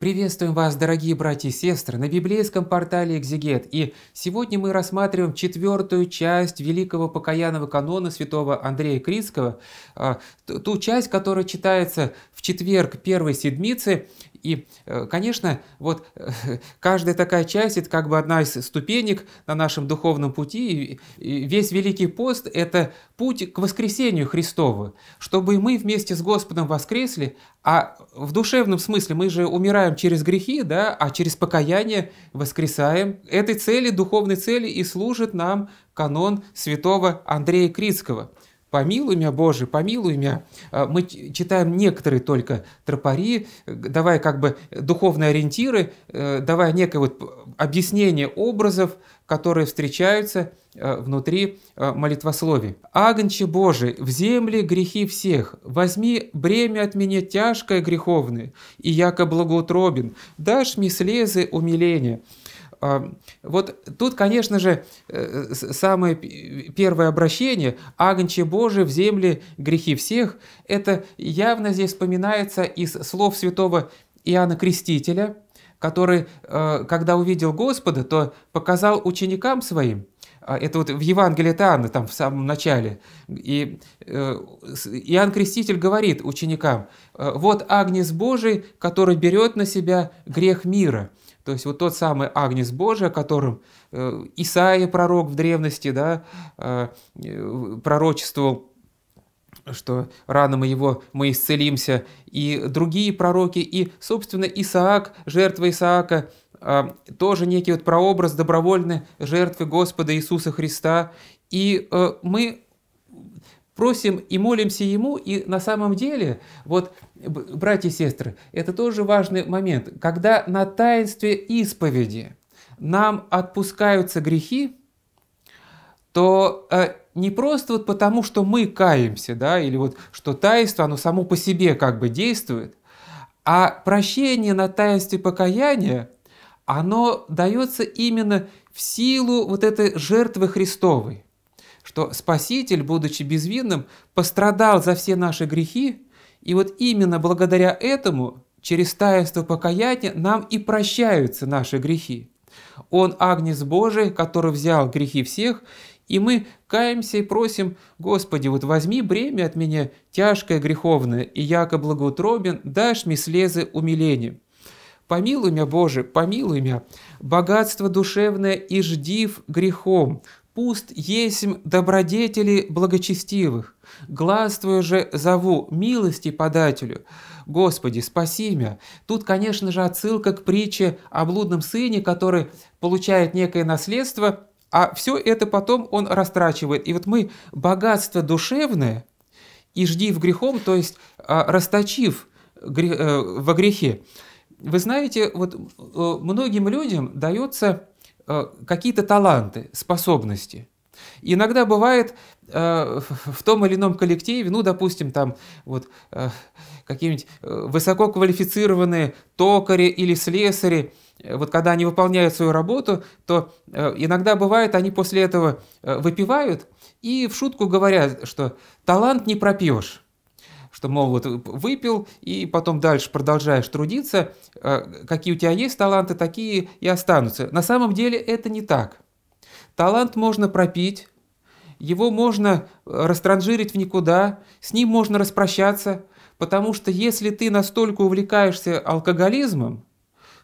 Приветствуем вас, дорогие братья и сестры, на библейском портале «Экзегет». И сегодня мы рассматриваем четвертую часть Великого Покаянного канона святого Андрея Критского, а, ту часть, которая читается в четверг первой седмицы и, э, конечно, вот э, каждая такая часть – это как бы одна из ступенек на нашем духовном пути. И весь Великий пост – это путь к воскресению Христову, чтобы мы вместе с Господом воскресли, а в душевном смысле мы же умираем через грехи, да, а через покаяние воскресаем. Этой цели, духовной цели и служит нам канон святого Андрея Критского. «Помилуй меня, Боже, помилуй меня». А, мы читаем некоторые только тропари, давая как бы духовные ориентиры, э, давая некое вот объяснение образов, которые встречаются э, внутри э, молитвословий. «Агнче Боже, в земле грехи всех, возьми бремя от меня тяжкое греховное, и яко благоутробен, дашь мне слезы умиления». А, вот тут, конечно же, э, самое первое обращение «Агнче Божий в земле грехи всех» это явно здесь вспоминается из слов святого Иоанна Крестителя, который, э, когда увидел Господа, то показал ученикам своим, а, это вот в Евангелии от Иоанна, там в самом начале, и э, Иоанн Креститель говорит ученикам, «Вот Агнец Божий, который берет на себя грех мира». То есть вот тот самый Агнец Божий, о котором э, Исаия, пророк в древности, да, э, э, пророчествовал, что рано мы его, мы исцелимся, и другие пророки, и, собственно, Исаак, жертва Исаака, а, тоже некий вот прообраз добровольной жертвы Господа Иисуса Христа. И мы просим и молимся Ему, и на самом деле, вот, братья и сестры, это тоже важный момент, когда на таинстве исповеди нам отпускаются грехи, то э, не просто вот потому, что мы каемся, да, или вот что таинство, оно само по себе как бы действует, а прощение на таинстве покаяния, оно дается именно в силу вот этой жертвы Христовой что Спаситель, будучи безвинным, пострадал за все наши грехи, и вот именно благодаря этому, через таинство покаяния, нам и прощаются наши грехи. Он Агнец Божий, который взял грехи всех, и мы каемся и просим, Господи, вот возьми бремя от меня, тяжкое греховное, и яко благоутробен, дашь мне слезы умиления. Помилуй меня, Боже, помилуй меня, богатство душевное и ждив грехом, Пуст есмь добродетели благочестивых, глаз твой же зову милости подателю. Господи, спаси меня. Тут, конечно же, отсылка к притче о блудном сыне, который получает некое наследство, а все это потом он растрачивает. И вот мы богатство душевное, и жди в грехом, то есть а, расточив э, во грехе. Вы знаете, вот э, многим людям дается Э, какие-то таланты, способности. иногда бывает э, в том или ином коллективе, ну, допустим, там вот э, какие-нибудь э, высококвалифицированные токари или слесари, вот когда они выполняют свою работу, то иногда бывает, они после этого выпивают и в шутку говорят, что талант не пропьешь что, мол, вот э, выпил, и потом дальше продолжаешь трудиться, э, какие у тебя есть таланты, такие и останутся. На самом деле это не так. Талант можно пропить, его можно э, растранжирить в никуда, с ним можно распрощаться, потому что если ты настолько увлекаешься алкоголизмом,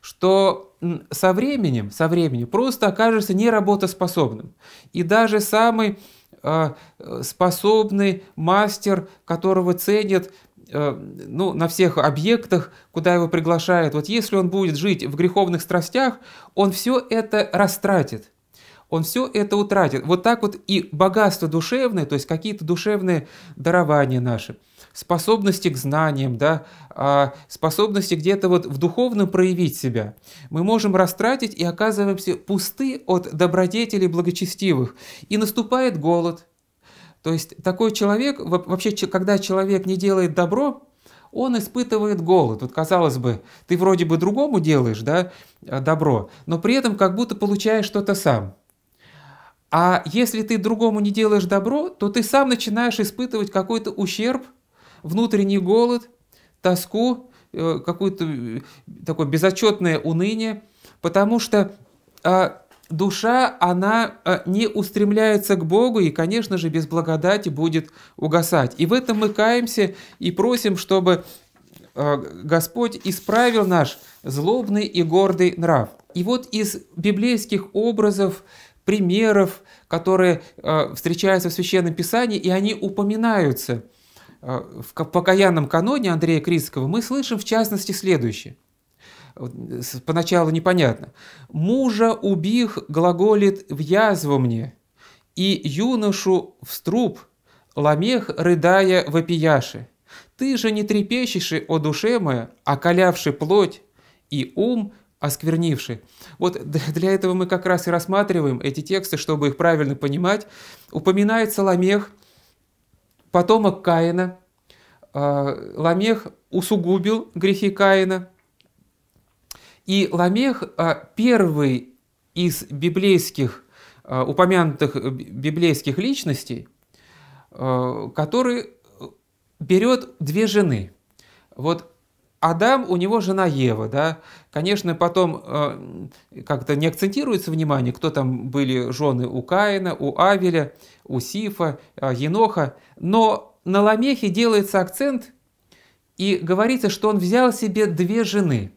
что со временем, со временем просто окажешься неработоспособным. И даже самый а, э, способный мастер, которого ценят э, ну, на всех объектах, куда его приглашают. Вот если он будет жить в греховных страстях, он все это растратит он все это утратит. Вот так вот и богатство душевное, то есть какие-то душевные дарования наши – способности к знаниям, да, а, способности где-то вот в духовном проявить себя, мы можем растратить и оказываемся пусты от добродетелей благочестивых. И наступает голод. То есть такой человек, вообще, когда человек не делает добро, он испытывает голод. Вот казалось бы, ты вроде бы другому делаешь да, э, добро, но при этом как будто получаешь что-то сам. А если ты другому не делаешь добро, то ты сам начинаешь испытывать какой-то ущерб внутренний голод, тоску, э, какое-то э, такое безотчетное уныние, потому что а, душа, она э, не устремляется к Богу и, конечно же, без благодати будет угасать. И в этом мы каемся и просим, чтобы Господь исправил наш злобный и гордый нрав. И вот из библейских образов, примеров, которые встречаются в Священном Писании, и они упоминаются – Э, в покаянном каноне Андрея Крицкого мы слышим в частности следующее. Поначалу непонятно. «Мужа убих глаголит в язву мне, и юношу в струп, ламех рыдая вопияши. Ты же не трепещеши, о душе моя, окалявши плоть и ум, осквернивший Вот для этого мы как раз и рассматриваем эти тексты, чтобы их правильно понимать. Упоминается ламех – потомок Каина. А, Ламех усугубил грехи Каина. И Ламех а, первый из библейских, а, упомянутых библейских личностей, который берет две жены. Вот Адам, у него жена Ева, да. Конечно, потом э, как-то не акцентируется внимание, кто там были жены у Каина, у Авеля, у Сифа, э, Еноха, но на Ламехе делается акцент и говорится, что он взял себе две жены.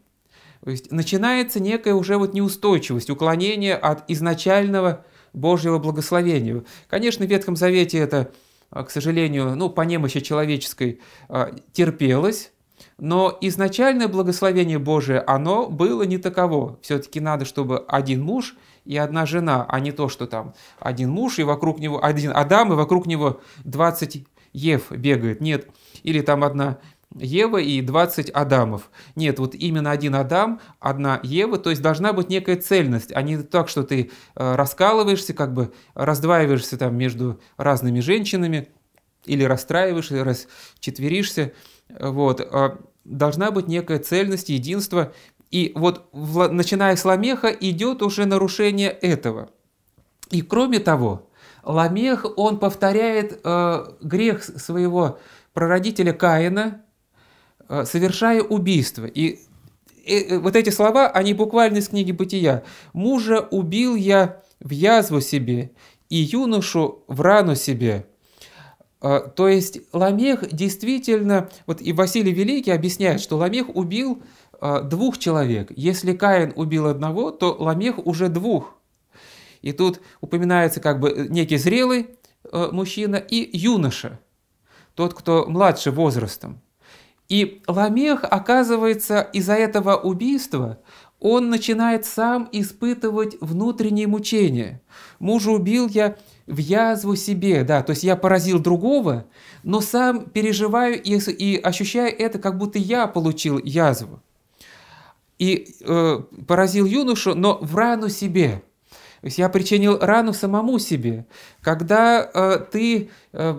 То есть начинается некая уже вот неустойчивость, уклонение от изначального Божьего благословения. Конечно, в Ветхом Завете это, э, к сожалению, ну, по немощи человеческой э, терпелось, но изначальное благословение Божие, оно было не таково. Все-таки надо, чтобы один муж и одна жена, а не то, что там один муж и вокруг него один Адам, и вокруг него 20 Ев бегает. Нет. Или там одна Ева и 20 Адамов. Нет, вот именно один Адам, одна Ева, то есть должна быть некая цельность, а не так, что ты э, раскалываешься, как бы раздваиваешься там между разными женщинами, или расстраиваешься, расчетверишься. Вот. А, должна быть некая цельность, единство. И вот начиная с ламеха идет уже нарушение этого. И кроме того, ламех, он повторяет э, грех своего прародителя Каина, э, совершая убийство. И э, вот эти слова, они буквально из книги «Бытия». «Мужа убил я в язву себе, и юношу в рану себе». А, то есть Ламех действительно, вот и Василий Великий объясняет, что Ламех убил а, двух человек. Если Каин убил одного, то Ламех уже двух. И тут упоминается как бы некий зрелый а, мужчина и юноша, тот, кто младше возрастом. И Ламех, оказывается, из-за этого убийства он начинает сам испытывать внутренние мучения. Мужа убил я, в язву себе, да, то есть я поразил другого, но сам переживаю и, и ощущаю это, как будто я получил язву. И э, поразил юношу, но в рану себе. То есть я причинил рану самому себе. Когда э, ты э,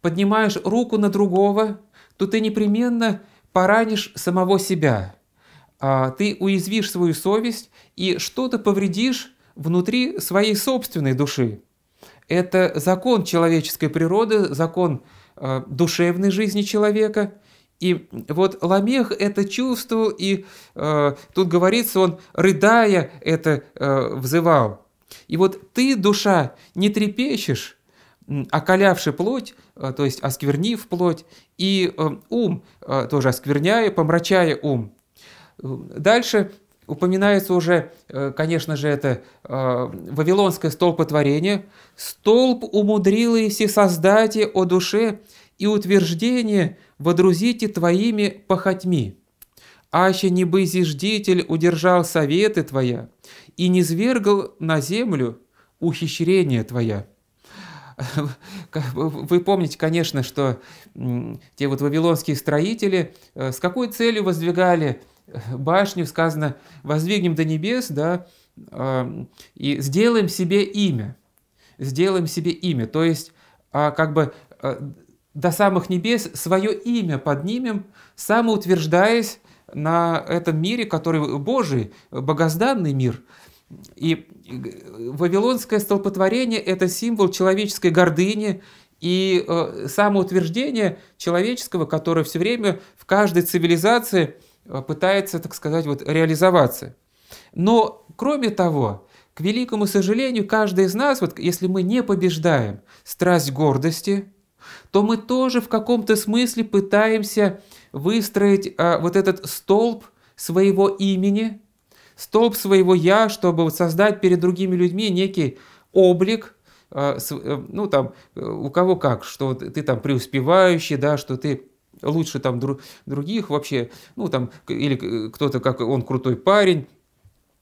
поднимаешь руку на другого, то ты непременно поранишь самого себя. Э, ты уязвишь свою совесть и что-то повредишь внутри своей собственной души это закон человеческой природы, закон э, душевной жизни человека. И вот Ламех это чувствовал, и э, тут говорится, он, рыдая, это э, взывал. И вот ты, душа, не трепещешь, окалявши плоть, э, то есть осквернив плоть, и э, ум, э, тоже оскверняя, помрачая ум. Дальше Упоминается уже, э, конечно же, это э, вавилонское столпотворение. «Столб умудрил и все всесоздате о душе, и утверждение водрузите твоими похотьми. Аще не бы зиждитель удержал советы твоя, и не звергал на землю ухищрение твоя» вы помните, конечно, что те вот вавилонские строители э, с какой целью воздвигали башню, сказано, воздвигнем до небес, да, а, и сделаем себе имя, сделаем себе имя, то есть а, как бы а, до самых небес свое имя поднимем, самоутверждаясь на этом мире, который Божий, богозданный мир. И вавилонское столпотворение – это символ человеческой гордыни и э, самоутверждения человеческого, которое все время в каждой цивилизации Э, пытается, так сказать, вот реализоваться. Но, кроме того, к великому сожалению, каждый из нас, вот если мы не побеждаем страсть гордости, то мы тоже в каком-то смысле пытаемся выстроить а, вот этот столб своего имени, столб своего «я», чтобы вот создать перед другими людьми некий облик, а, с, ну там, у кого как, что ты там преуспевающий, да, что ты лучше там дру, других вообще, ну там, или кто-то, как он крутой парень,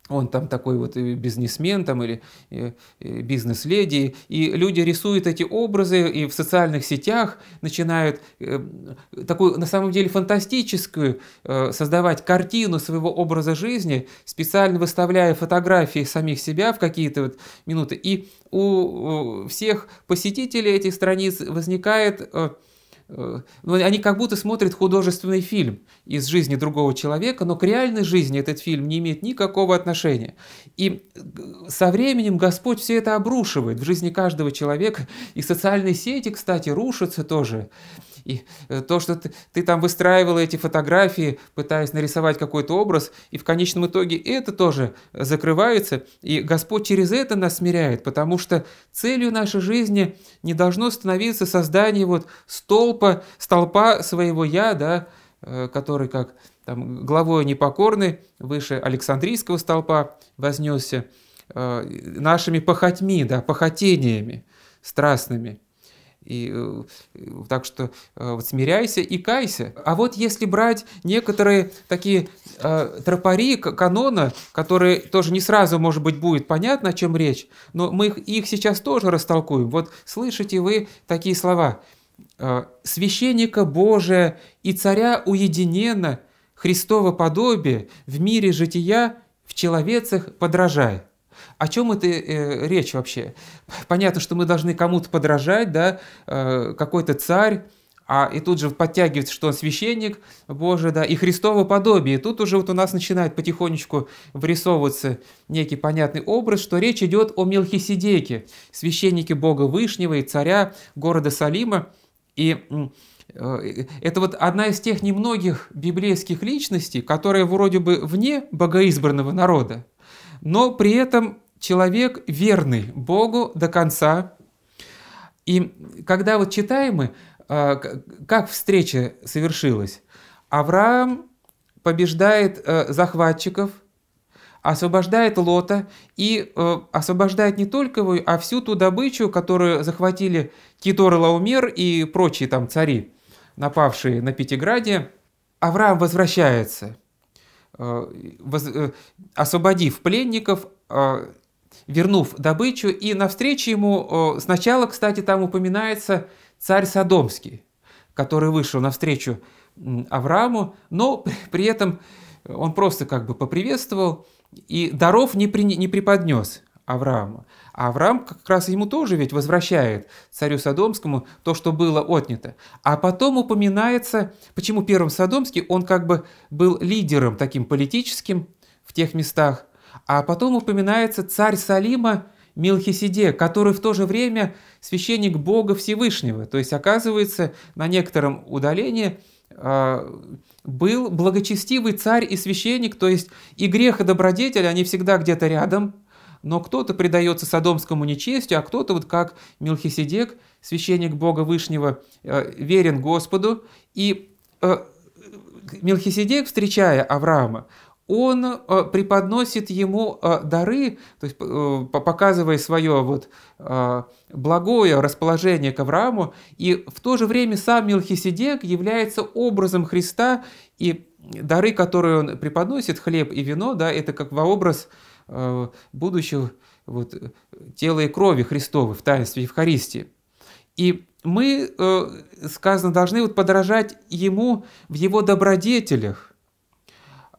он там такой вот э, бизнесмен там или э, э, бизнес-леди, и люди рисуют эти образы и в социальных сетях начинают такую на самом деле фантастическую создавать картину своего образа жизни, специально выставляя фотографии самих себя в какие-то вот минуты. И у всех посетителей этих страниц возникает Э, ну, они как будто смотрят художественный фильм из жизни другого человека, но к реальной жизни этот фильм не имеет никакого отношения. И э, со временем Господь все это обрушивает в жизни каждого человека, и социальные сети, кстати, рушатся тоже. И э, то, что ты, ты там выстраивала эти фотографии, пытаясь нарисовать какой-то образ, и в конечном итоге это тоже закрывается, и Господь через это нас смиряет, потому что целью нашей жизни не должно становиться создание вот столпа, столпа своего «я», да, э, который как там, главой непокорный выше Александрийского столпа вознесся, э, нашими похотьми, да, похотениями страстными. И, э, так что э, вот смиряйся и кайся. А вот если брать некоторые такие э, тропари канона, которые тоже не сразу, может быть, будет понятно, о чем речь, но мы их, их сейчас тоже растолкуем. Вот слышите вы такие слова. Э, «Священника Божия и царя уединенно, Христово подобие, в мире жития, в человецах подражая». О чем это э, речь вообще? Понятно, что мы должны кому-то подражать, да, э, какой-то царь, а и тут же подтягивается, что он священник Божий, да, и Христово подобие. тут уже вот у нас начинает потихонечку вырисовываться некий понятный образ, что речь идет о Мелхиседеке, священнике Бога Вышнего и царя города Салима. И э, это вот одна из тех немногих библейских личностей, которая вроде бы вне богоизбранного народа, но при этом человек верный Богу до конца. И когда вот читаем мы, а, как встреча совершилась, Авраам побеждает э, захватчиков, освобождает Лота и э, освобождает не только его, а всю ту добычу, которую захватили Титор Лаумер и прочие там цари, напавшие на Пятиграде. Авраам возвращается – Э, э, освободив пленников, э, вернув добычу, и навстречу ему сначала, кстати, там упоминается царь Содомский, который вышел навстречу Аврааму, но при этом он просто как бы поприветствовал и даров не, при, не преподнес. Авраама. А Авраам как раз ему тоже ведь возвращает царю Содомскому то, что было отнято. А потом упоминается, почему первым Содомский, он как бы был лидером таким политическим в тех местах, а потом упоминается царь Салима Милхисиде, который в то же время священник Бога Всевышнего, то есть оказывается на некотором удалении а, был благочестивый царь и священник, то есть и грех, и добродетель, они всегда где-то рядом, но кто-то предается садомскому нечестию, а кто-то, вот как Милхисидек, священник Бога Вышнего, э, верен Господу. И э, Милхисидек, встречая Авраама, он э, преподносит ему дары, то есть показывая свое вот благое расположение к Аврааму, и в то же время сам Милхисидек является образом Христа, и дары, которые он преподносит, хлеб и вино, да, это как во образ Христа, Э, будущего вот, э, тела и крови Христовы в таинстве Евхаристии. И мы, э, сказано, должны вот подражать Ему в Его добродетелях,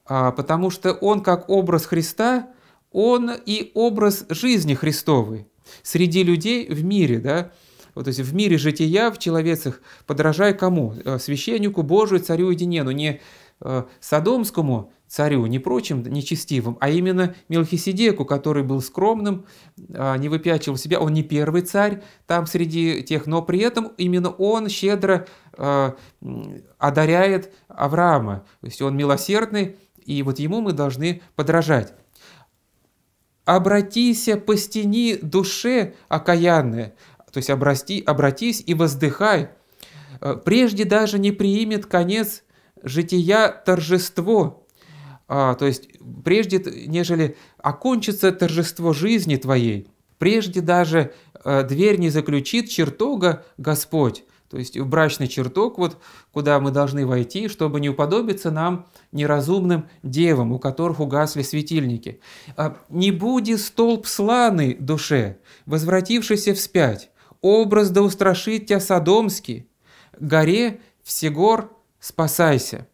а, потому что Он, как образ Христа, Он и образ жизни Христовой среди людей в мире, да, вот, то есть в мире жития, в человецах, подражай кому? Священнику Божию, царю единену, не садомскому царю, не прочим нечестивым, а именно Мелхиседеку, который был скромным, а, не выпячивал себя, он не первый царь там среди тех, но при этом именно он щедро а, одаряет Авраама, то есть он милосердный, и вот ему мы должны подражать. «Обратися по стени душе окаянная», то есть обрасти, «обратись и воздыхай», э, прежде даже не приимет конец жития торжество, а, то есть прежде, нежели окончится торжество жизни твоей, прежде даже э, дверь не заключит чертога Господь, то есть брачный чертог, вот, куда мы должны войти, чтобы не уподобиться нам неразумным девам, у которых угасли светильники. А, «Не буди столб сланы душе, возвратившийся вспять, образ да устрашит тебя Содомский, горе всегор спасайся».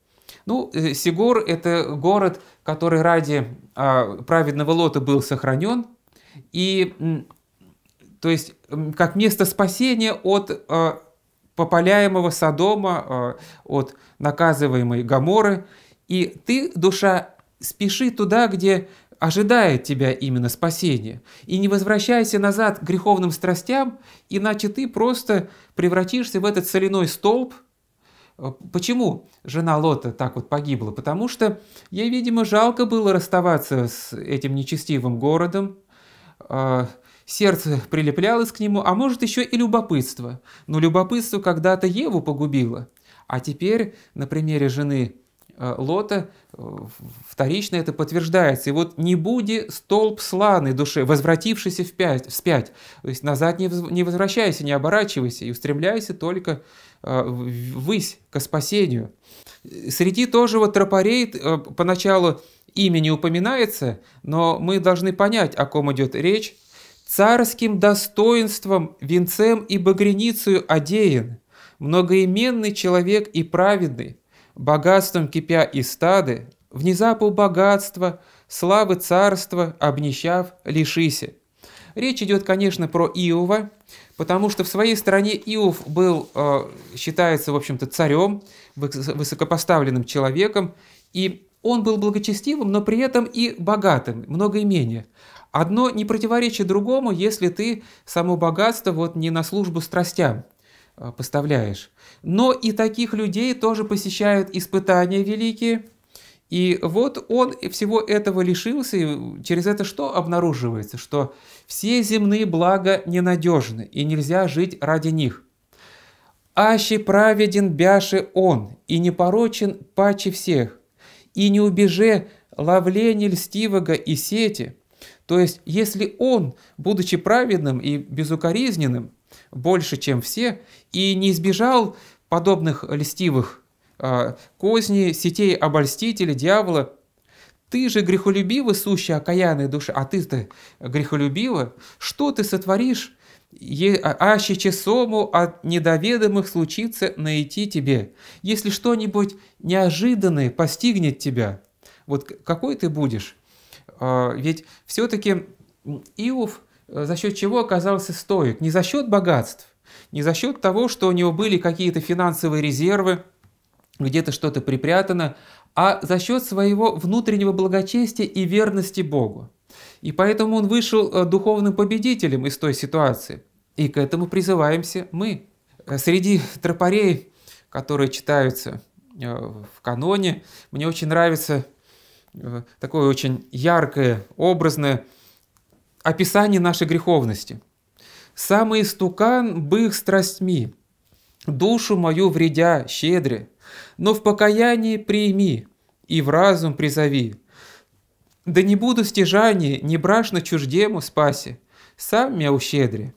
Ну, э, Сигур – это город, который ради а, праведного Лота был сохранен, и, то есть, как место спасения от а, попаляемого Содома, а, от наказываемой Гаморы. И ты, душа, спеши туда, где ожидает тебя именно спасение. И не возвращайся назад к греховным страстям, иначе ты просто превратишься в этот соляной столб – Э, почему жена Лота так вот погибла? Потому что ей, видимо, жалко было расставаться с этим нечестивым городом, э, сердце прилеплялось к нему, а может еще и любопытство. Но любопытство когда-то Еву погубило, а теперь на примере жены э, Лота вторично это подтверждается. И вот не буди столб сланы душе, возвратившийся вспять, вспять. То есть назад не возвращайся, не оборачивайся и устремляйся только Э, высь ко спасению. Среди тоже вот тропарей э, поначалу имя не упоминается, но мы должны понять, о ком идет речь. «Царским достоинством, венцем и багреницею одеян, многоименный человек и праведный, богатством кипя и стады, внезапу богатства, славы царства, обнищав, лишися». Речь идет, конечно, про Иова, потому что в своей стране Иов был, э, считается, в общем-то, царем, высокопоставленным человеком, и он был благочестивым, но при этом и богатым, много имения. Одно не противоречит другому, если ты само богатство вот не на службу страстям э, поставляешь. Но и таких людей тоже посещают испытания великие – и вот он всего этого лишился, и через это что обнаруживается? Что все земные блага ненадежны, и нельзя жить ради них. «Аще праведен бяше он, и непорочен паче всех, и не убеже ловление льстивого и сети». То есть, если он, будучи праведным и безукоризненным, больше, чем все, и не избежал подобных листивых а, козни сетей обольстителей, дьявола. Ты же грехолюбивый, сущий окаянной души, а ты-то грехолюбива, что ты сотворишь? А, аще часому от недоведомых случится найти тебе, если что-нибудь неожиданное постигнет тебя. Вот какой ты будешь? А, ведь все-таки Иов э, за счет чего оказался стоек? Не за счет богатств, не за счет того, что у него были какие-то финансовые резервы, где-то что-то припрятано, а за счет своего внутреннего благочестия и верности Богу. И поэтому он вышел э, духовным победителем из той ситуации. И к этому призываемся мы. Э, среди тропарей, которые читаются э, в каноне, мне очень нравится такое очень яркое, образное описание нашей греховности. «Самый стукан бых страстьми, душу мою вредя щедре, но в покаянии прими и в разум призови. Да не буду стяжание, не брашно чуждему спаси, сам мя ущедри.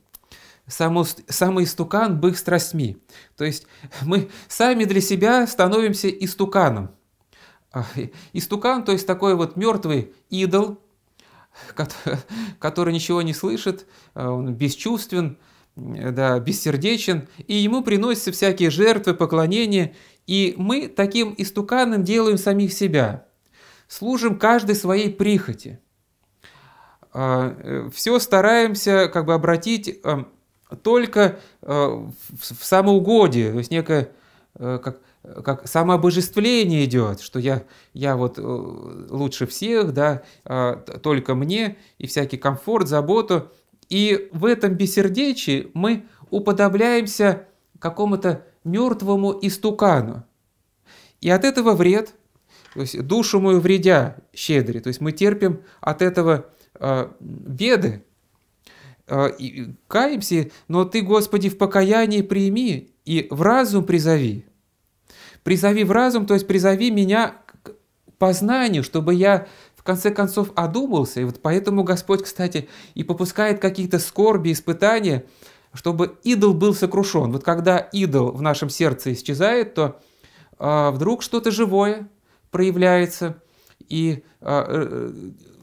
Само, самый истукан бых страстьми. То есть мы сами для себя становимся истуканом. Истукан, то есть такой вот мертвый идол, который ничего не слышит, а он бесчувствен, да, бессердечен, и ему приносятся всякие жертвы, поклонения, и мы таким истуканным делаем самих себя, служим каждой своей прихоти. А, э, Все стараемся как бы обратить э, только э, в самоугодие, то есть некое как, как самообожествление идет, что я, я вот лучше всех, да, а, только мне, и всякий комфорт, заботу – и в этом бессердечии мы уподобляемся какому-то мертвому истукану. И от этого вред, то есть душу мою вредя щедри, то есть мы терпим от этого э, беды, э, и каемся, но Ты, Господи, в покаянии прими и в разум призови. Призови в разум, то есть призови меня к познанию, чтобы я в конце концов одумался. И вот поэтому Господь, кстати, и попускает какие-то скорби, испытания, чтобы идол был сокрушен. Вот когда идол в нашем сердце исчезает, то э, вдруг что-то живое проявляется, и а, э,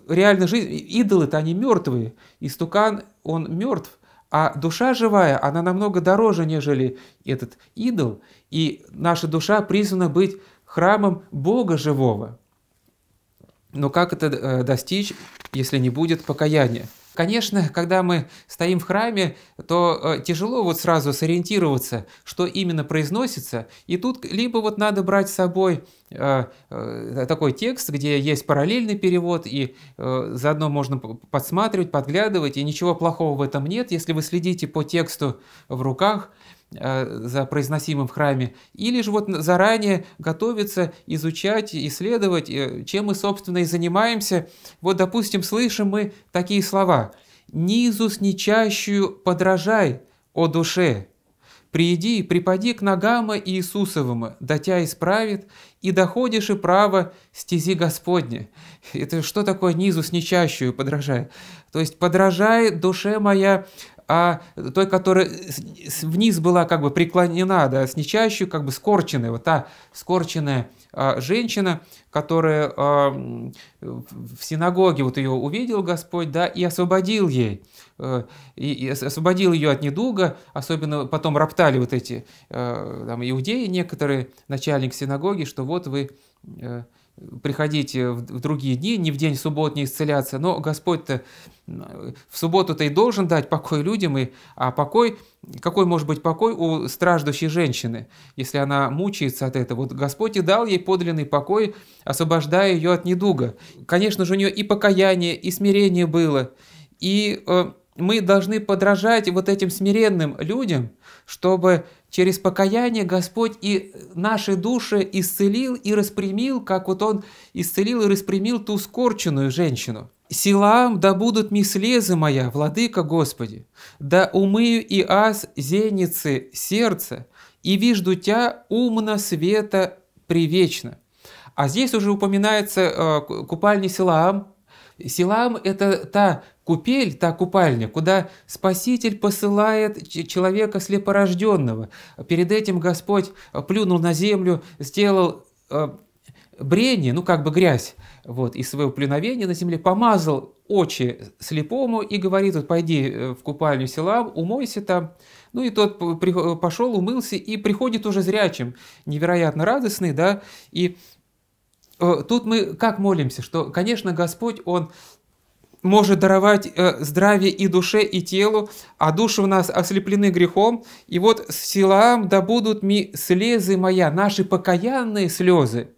э, реально жизнь, идолы-то они мертвые, и стукан, он мертв, а душа живая, она намного дороже, нежели этот идол, и наша душа призвана быть храмом Бога живого. Но как это э, достичь, если не будет покаяния? Конечно, когда мы стоим в храме, то э, тяжело вот сразу сориентироваться, что именно произносится. И тут либо вот надо брать с собой э, такой текст, где есть параллельный перевод, и заодно можно подсматривать, подглядывать, и ничего плохого в этом нет, если вы следите по тексту в руках – Э, за произносимым в храме, или же вот заранее готовиться изучать, исследовать, э, чем мы, собственно, и занимаемся. Вот, допустим, слышим мы такие слова «Низу нечащую подражай, о душе, приди, припади к ногам Иисусовым, да тебя исправит, и доходишь и право стези Господне». Это что такое низу нечащую подражай? То есть подражай, душе моя, а той, которая вниз была как бы преклонена, да, с нечащую, как бы скорченная, вот та скорченная а, женщина, которая а, в синагоге вот ее увидел Господь, да, и освободил ей, э, и, и освободил ее от недуга, особенно потом роптали вот эти э, там, иудеи некоторые, начальник синагоги, что вот вы э, приходите э, в другие дни, не в день субботний исцеляться, но Господь-то в субботу-то и должен дать покой людям, и, а покой, какой может быть покой у страждущей женщины, если она мучается от этого? Вот Господь и дал ей подлинный покой, освобождая ее от недуга. Конечно же, у нее и покаяние, и смирение было, и э, мы должны подражать вот этим смиренным людям, чтобы Через покаяние Господь и наши души исцелил и распрямил, как вот Он исцелил и распрямил ту скорченную женщину. «Силам да будут слезы моя, владыка Господи, да умыю и аз зеницы сердце, и вижду тя умно света привечно». А здесь уже упоминается э, купальня Силаам. Силаам – это та Купель – та купальня, куда Спаситель посылает человека слепорожденного. Перед этим Господь плюнул на землю, сделал э, брение, ну как бы грязь, вот, из своего плюновения на земле, помазал очи слепому и говорит, вот пойди э, в купальню села, умойся там. Ну и тот пошел, умылся и приходит уже зрячим, невероятно радостный, да, и э, Тут мы как молимся, что, конечно, Господь, Он может даровать э, здравие и душе, и телу, а души у нас ослеплены грехом. И вот силам да будут ми слезы моя, наши покаянные слезы,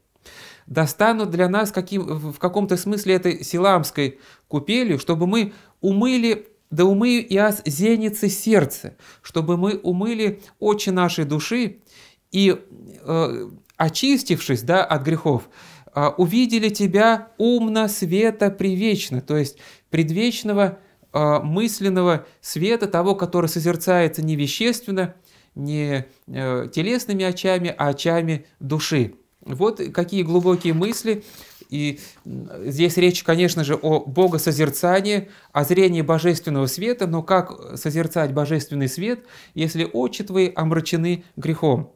достанут для нас каким, в каком-то смысле этой силамской купелью, чтобы мы умыли да умыю и аз зеницы сердце, чтобы мы умыли очи нашей души и, э, очистившись да, от грехов, «А увидели тебя умно света привечно, то есть предвечного а, мысленного света, того, который созерцается не вещественно, не э, телесными очами, а очами души. Вот какие глубокие мысли. И здесь речь, конечно же, о богосозерцании, о зрении божественного света, но как созерцать божественный свет, если очи твои омрачены грехом?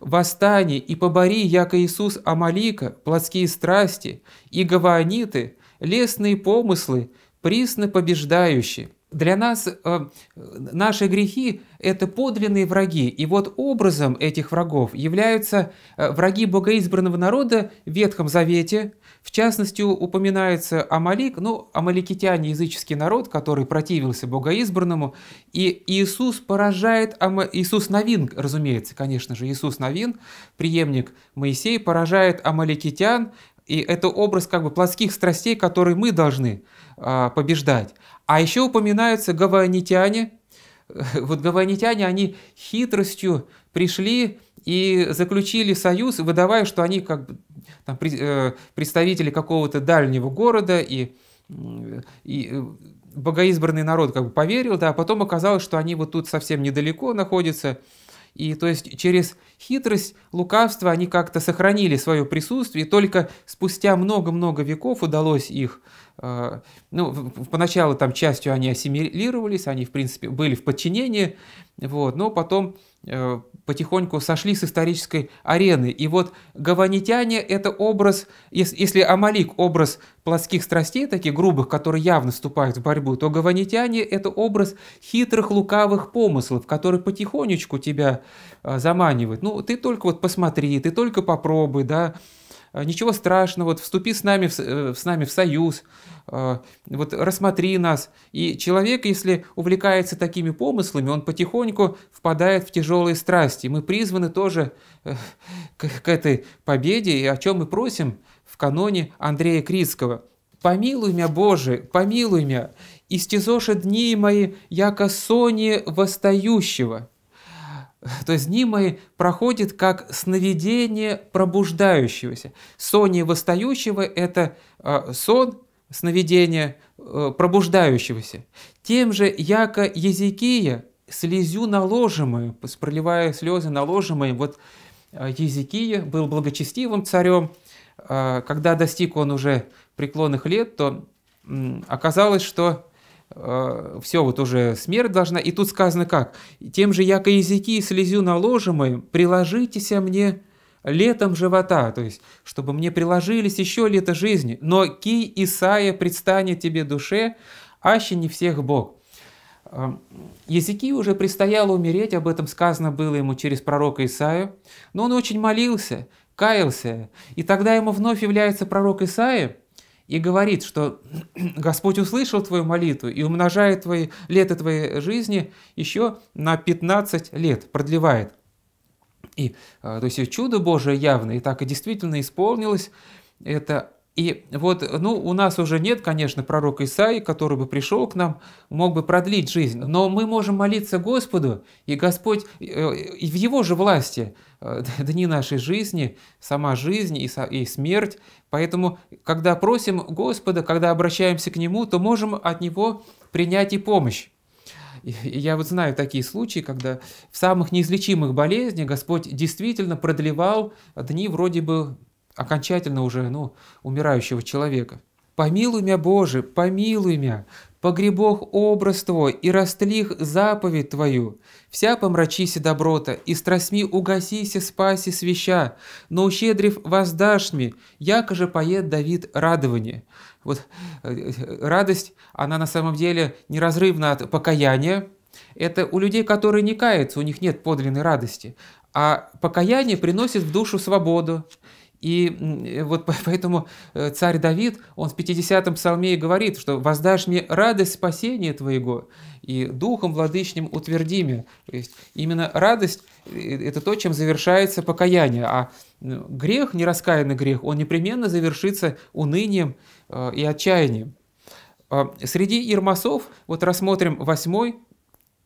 Восстань и побори, яко Иисус Амалика, плотские страсти, и гаваониты, лесные помыслы, присно побеждающие. Для нас э, наши грехи – это подлинные враги. И вот образом этих врагов являются э, враги богоизбранного народа в Ветхом Завете. В частности, упоминается Амалик, ну, амаликитяне – языческий народ, который противился богоизбранному. И Иисус поражает, Ама... Иисус Новин, разумеется, конечно же, Иисус Новин, преемник Моисея, поражает амаликитян, и это образ как бы плотских страстей, которые мы должны э, побеждать. А еще упоминаются гаванитяне. Вот гаванитяне, они хитростью пришли и заключили союз, выдавая, что они как бы там, э, представители какого-то дальнего города и, и э, богоизбранный народ как бы поверил, да, а потом оказалось, что они вот тут совсем недалеко находятся, и то есть через хитрость, лукавство они как-то сохранили свое присутствие, и только спустя много-много веков удалось их а, ну, поначалу там частью они ассимилировались, они, в принципе, были в подчинении, вот, но потом э, потихоньку сошли с исторической арены. И вот гаванитяне – это образ, если, Амалик – образ плотских страстей, таких грубых, которые явно вступают в борьбу, то гаванитяне – это образ хитрых, лукавых помыслов, которые потихонечку тебя а, заманивают. Ну, ты только вот посмотри, ты только попробуй, да, а, ничего страшного, вот вступи с нами, в, с э, нами в союз, а, вот рассмотри нас. И человек, если увлекается такими помыслами, он потихоньку впадает в тяжелые страсти. Мы призваны тоже э, к, к этой победе, и о чем мы просим в каноне Андрея Критского. «Помилуй меня, Боже, помилуй меня, истязоши дни мои, яко сони восстающего». то есть дни мои проходит как сновидение пробуждающегося. Сони восстающего – это э, сон, сновидение э, пробуждающегося. Тем же яко Езекия, слезю наложимую, проливая слезы наложимые, вот э, Езекия был благочестивым царем, когда достиг он уже преклонных лет, то оказалось, что Э, все, вот уже смерть должна. И тут сказано как? «Тем же, яко языки и слезю наложимы, приложитесь мне летом живота», то есть, чтобы мне приложились еще лето жизни. «Но ки Исаия предстанет тебе душе, аще не всех Бог». Э, языки уже предстояло умереть, об этом сказано было ему через пророка Исаию, но он очень молился, каялся, и тогда ему вновь является пророк Исаия – и говорит, что Господь услышал твою молитву и умножает твои лето твоей жизни еще на 15 лет, продлевает. И, э, то есть чудо Божие явное, и так и действительно исполнилось, это и вот, ну, у нас уже нет, конечно, пророка Исаи, который бы пришел к нам, мог бы продлить жизнь, но мы можем молиться Господу, и Господь э, и в Его же власти э, дни нашей жизни, сама жизнь и смерть. Поэтому, когда просим Господа, когда обращаемся к Нему, то можем от Него принять и помощь. Я вот знаю такие случаи, когда в самых неизлечимых болезнях Господь действительно продлевал дни вроде бы окончательно уже, ну, умирающего человека. «Помилуй меня, Боже, помилуй меня, погребох образ Твой и растлих заповедь Твою. Вся помрачися доброта, и страстьми угасися спаси свеща, но ущедрив воздашь мне, яко же поет Давид радование». Вот э, э, радость, она на самом деле неразрывна от покаяния, это у людей, которые не каются, у них нет подлинной радости. А покаяние приносит в душу свободу, и э, вот поэтому э, царь Давид, он в 50-м псалме и говорит, что «воздашь мне радость спасения твоего, и духом владычным утверди меня». То есть именно радость э, – это то, чем завершается покаяние, а ну, грех, нераскаянный грех, он непременно завершится унынием и отчаянием. А, среди ирмосов, вот рассмотрим восьмой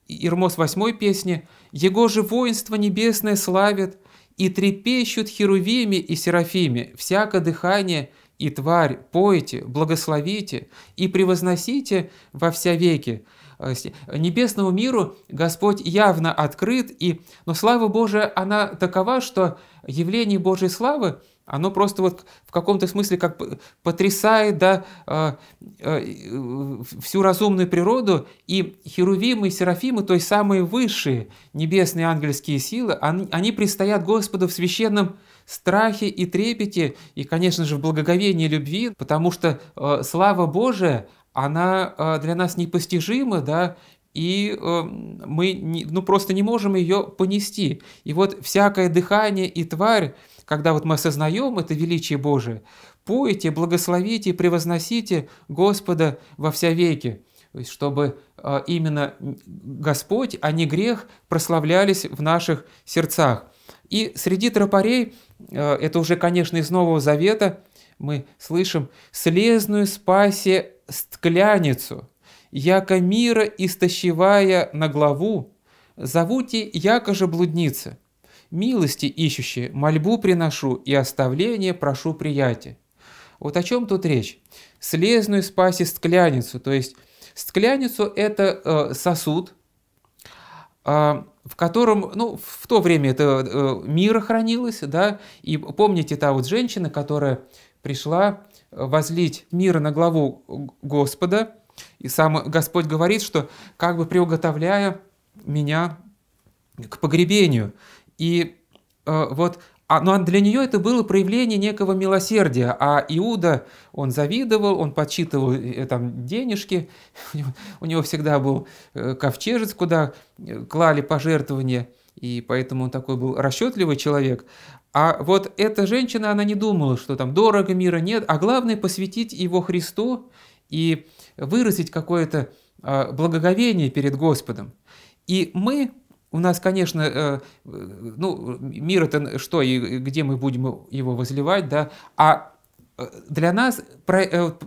Ирмос восьмой песни, «Его же воинство небесное славит, и трепещут херувими и серафими, всяко дыхание и тварь пойте, благословите и превозносите во вся веки. Э, небесному миру Господь явно открыт, и, но слава Божия, она такова, что явление Божьей славы – оно просто вот в каком-то смысле как потрясает да, а, а, э, всю разумную природу, и херувимы и серафимы, то есть самые высшие небесные ангельские силы, они, они предстоят Господу в священном страхе и трепете, и, конечно же, в благоговении любви, потому что э, слава Божия, она э, для нас непостижима, да, и эм, мы не, ну, просто не можем ее понести. И вот всякое дыхание и тварь, когда вот мы осознаем это величие Божие, пойте, благословите и превозносите Господа во вся веки, чтобы а, именно Господь, а не грех, прославлялись в наших сердцах. И среди тропарей, а, это уже, конечно, из Нового Завета, мы слышим «слезную спасе сткляницу» яко мира истощевая на главу, зовуте яко же блудницы. Милости ищущие, мольбу приношу и оставление прошу приятия. Вот о чем тут речь? Слезную спаси сткляницу, то есть сткляницу – это э, сосуд, э, в котором, ну, в то время это э, мира хранилось, да, и помните та вот женщина, которая пришла э, возлить мира на главу Господа – и сам Господь говорит, что как бы приуготовляя меня к погребению. И э, вот а, но для нее это было проявление некого милосердия, а Иуда, он завидовал, он подсчитывал э, э, там денежки, у него, у него всегда был э, ковчежец, куда клали пожертвования, и поэтому он такой был расчетливый человек. А вот эта женщина, она не думала, что там дорого мира нет, а главное посвятить его Христу, и выразить какое-то а, благоговение перед Господом. И мы, у нас, конечно, э, э, ну, мир это что, и где мы будем его возливать, да, а э, для нас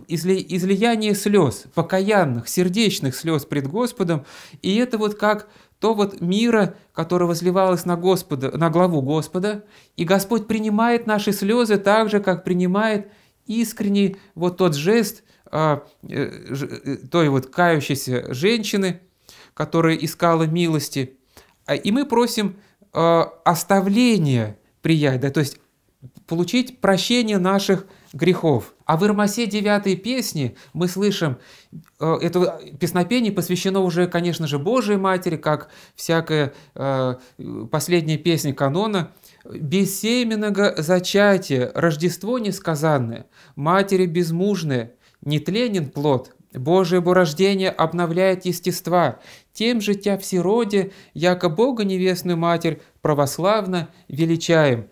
излияние слез, покаянных, сердечных слез пред Господом, и это вот как то вот мира, которое возливалось на, Господа, на главу Господа, и Господь принимает наши слезы так же, как принимает искренний вот тот жест – а, э, э, той вот кающейся женщины, которая искала милости. А, и мы просим а, оставления приятеля, то есть получить прощение наших грехов. А в Ирмасе 9 песни мы слышим, э, это песнопение посвящено уже, конечно же, Божьей Матери, как всякая последняя песня канона, «Без семенного зачатия, Рождество несказанное, Матери безмужное, Нетленен плод, Божие бурождение обновляет естества, тем же тя всероде, яко Бога Невестную Матерь православно величаем».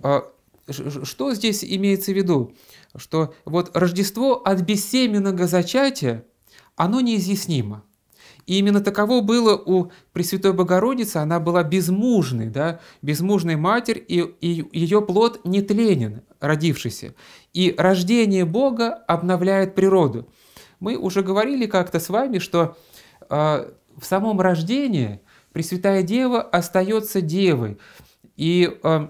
А, что здесь имеется в виду? Что вот Рождество от бессеменного зачатия, оно неизъяснимо. И именно таково было у Пресвятой Богородицы, она была безмужной, да, безмужной матерь, и, и ее плод не тленен, родившийся. И рождение Бога обновляет природу. Мы уже говорили как-то с вами, что э, в самом рождении Пресвятая Дева остается Девой. И э,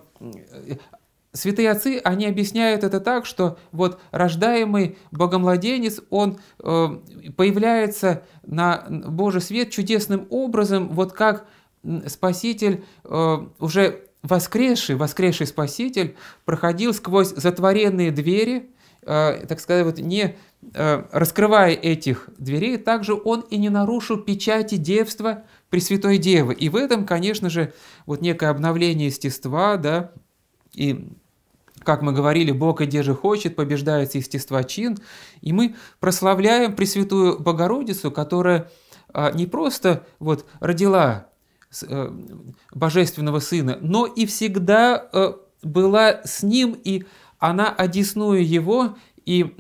Святые отцы, они объясняют это так, что вот рождаемый богомладенец, он э, появляется на Божий свет чудесным образом, вот как Спаситель э, уже воскресший, воскресший Спаситель проходил сквозь затворенные двери, э, так сказать, вот не э, раскрывая этих дверей, также он и не нарушил печати девства Пресвятой Девы. И в этом, конечно же, вот некое обновление естества, да, и как мы говорили, Бог иди же хочет, побеждает естества чин. И мы прославляем Пресвятую Богородицу, которая а, не просто вот родила э, Божественного Сына, но и всегда э, была с Ним, и она одесную Его, и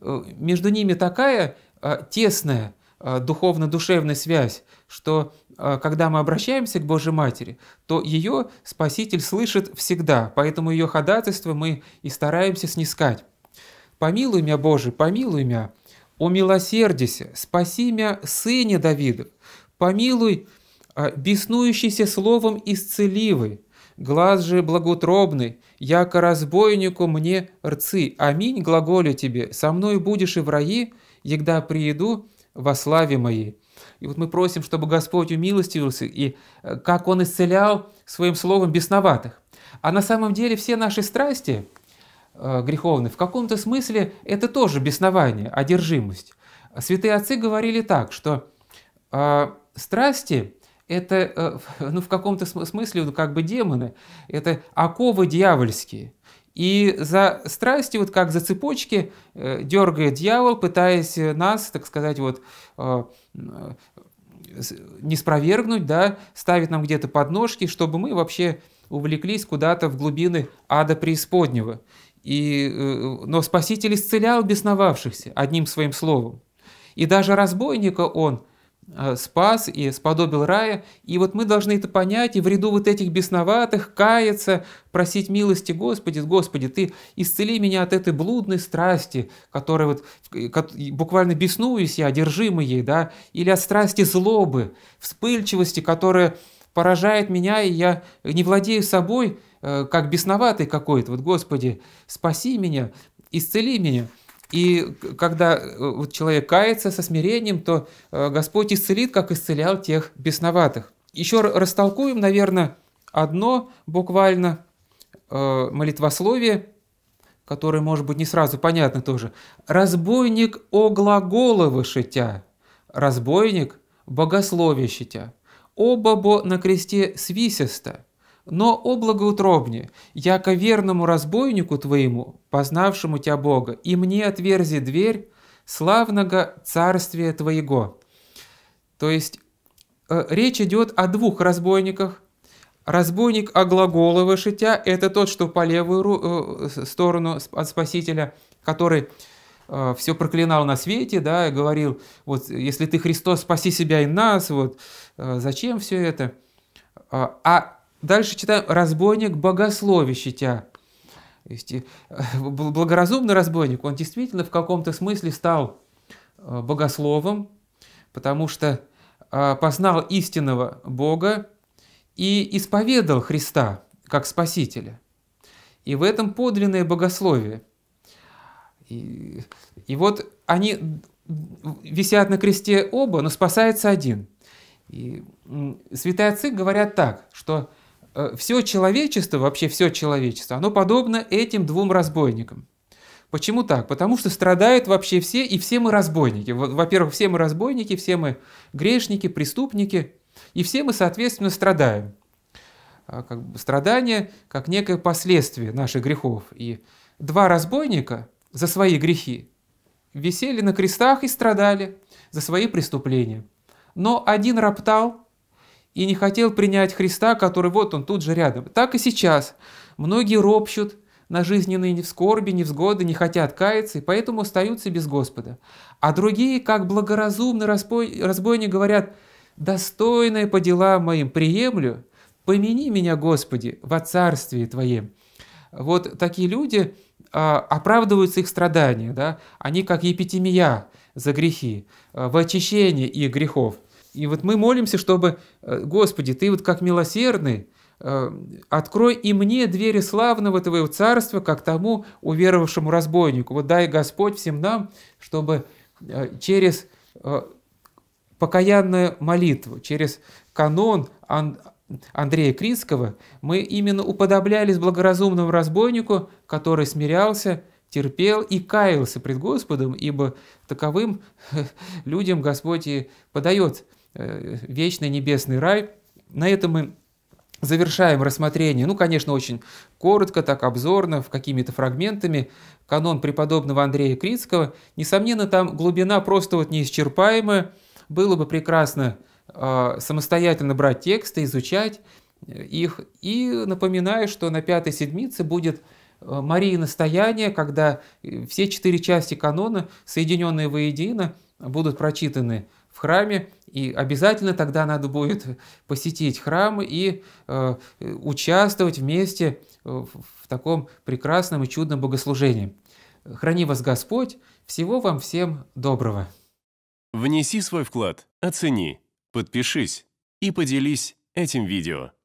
э, между ними такая а, тесная а, духовно-душевная связь, что а когда мы обращаемся к Божьей Матери, то ее Спаситель слышит всегда, поэтому ее ходатайство мы и стараемся снискать. «Помилуй меня, Боже, помилуй меня, о милосердися, спаси меня, сыне Давидов, помилуй а, беснующийся словом исцеливый, глаз же благоутробный, яко разбойнику мне рцы, аминь глаголю тебе, со мной будешь и в раи, егда приеду во славе моей». И вот мы просим, чтобы Господь умилостивился, и э, как Он исцелял своим словом бесноватых. А на самом деле все наши страсти э, греховные, в каком-то смысле это тоже беснование, одержимость. Святые отцы говорили так, что э, страсти – это, ну, в каком-то смысле, ну, как бы демоны, это оковы дьявольские. И за страсти, вот как за цепочки, дергает дьявол, пытаясь нас, так сказать, вот не спровергнуть, да, ставит нам где-то подножки, чтобы мы вообще увлеклись куда-то в глубины ада преисподнего. И, э, но Спаситель исцелял бесновавшихся одним своим словом. И даже разбойника он – Э, спас и сподобил рая. И вот мы должны это понять, и в ряду вот этих бесноватых каяться, просить милости Господи, Господи, Ты исцели меня от этой блудной страсти, которая вот э, буквально беснуюсь я, одержимый ей, да, или от страсти злобы, вспыльчивости, которая поражает меня, и я не владею собой, э, как бесноватый какой-то. Вот, Господи, спаси меня, исцели меня. И когда э, вот человек кается со смирением, то э, Господь исцелит, как исцелял тех бесноватых. Еще растолкуем, наверное, одно буквально э, молитвословие, которое, может быть, не сразу понятно тоже. «Разбойник о глаголовы разбойник богословие шитя, оба бо на кресте свисеста, но о благоутробне, яко верному разбойнику твоему, познавшему тебя Бога, и мне отверзи дверь славного царствия твоего». То есть э, речь идет о двух разбойниках. Разбойник оглагола вышитя – это тот, что по левую э, сторону от Спасителя, который э, все проклинал на свете, да, и говорил, вот, если ты Христос, спаси себя и нас, вот, э, зачем все это? А, а Дальше читаем «разбойник богословище тебя». То есть э, благоразумный разбойник, он действительно в каком-то смысле стал э, богословом, потому что э, познал истинного Бога и исповедал Христа как Спасителя. И в этом подлинное богословие. И, и вот они висят на кресте оба, но спасается один. И святые отцы говорят так, что – Э, все человечество, вообще все человечество, оно подобно этим двум разбойникам. Почему так? Потому что страдают вообще все, и все мы разбойники. Во-первых, все мы разбойники, все мы грешники, преступники, и все мы, соответственно, страдаем. А, как бы страдание как некое последствие наших грехов. И два разбойника за свои грехи висели на крестах и страдали за свои преступления. Но один роптал, и не хотел принять Христа, который вот он тут же рядом. Так и сейчас. Многие ропщут на жизненные скорби, невзгоды, не хотят каяться, и поэтому остаются без Господа. А другие, как благоразумный разбой, разбойник, говорят, «Достойное по делам моим приемлю, помяни меня, Господи, во царстве Твоем». Вот такие люди а, оправдываются их страдания, да? они как епитемия за грехи, а, в очищение их грехов. И вот мы молимся, чтобы, э, Господи, Ты вот как милосердный, э, открой и мне двери славного Твоего Царства, как тому уверовавшему разбойнику. Вот дай Господь всем нам, чтобы э, через покаянную молитву, через канон Андрея Кринского, мы именно уподоблялись благоразумному разбойнику, который смирялся, терпел и каялся пред Господом, ибо таковым людям Господь и подает Э, вечный небесный рай. На этом мы завершаем рассмотрение, ну, конечно, очень коротко, так обзорно, в какими-то фрагментами, канон преподобного Андрея Крицкого. Несомненно, там глубина просто вот неисчерпаемая. Было бы прекрасно э, самостоятельно брать тексты, изучать э, их. И напоминаю, что на пятой седмице будет э, Марии настояние, когда все четыре части канона, соединенные воедино, будут прочитаны в храме. И обязательно тогда надо будет посетить храм и э, участвовать вместе э, в таком прекрасном и чудном богослужении. Храни вас Господь, всего вам всем доброго. Внеси свой вклад, оцени, подпишись и поделись этим видео.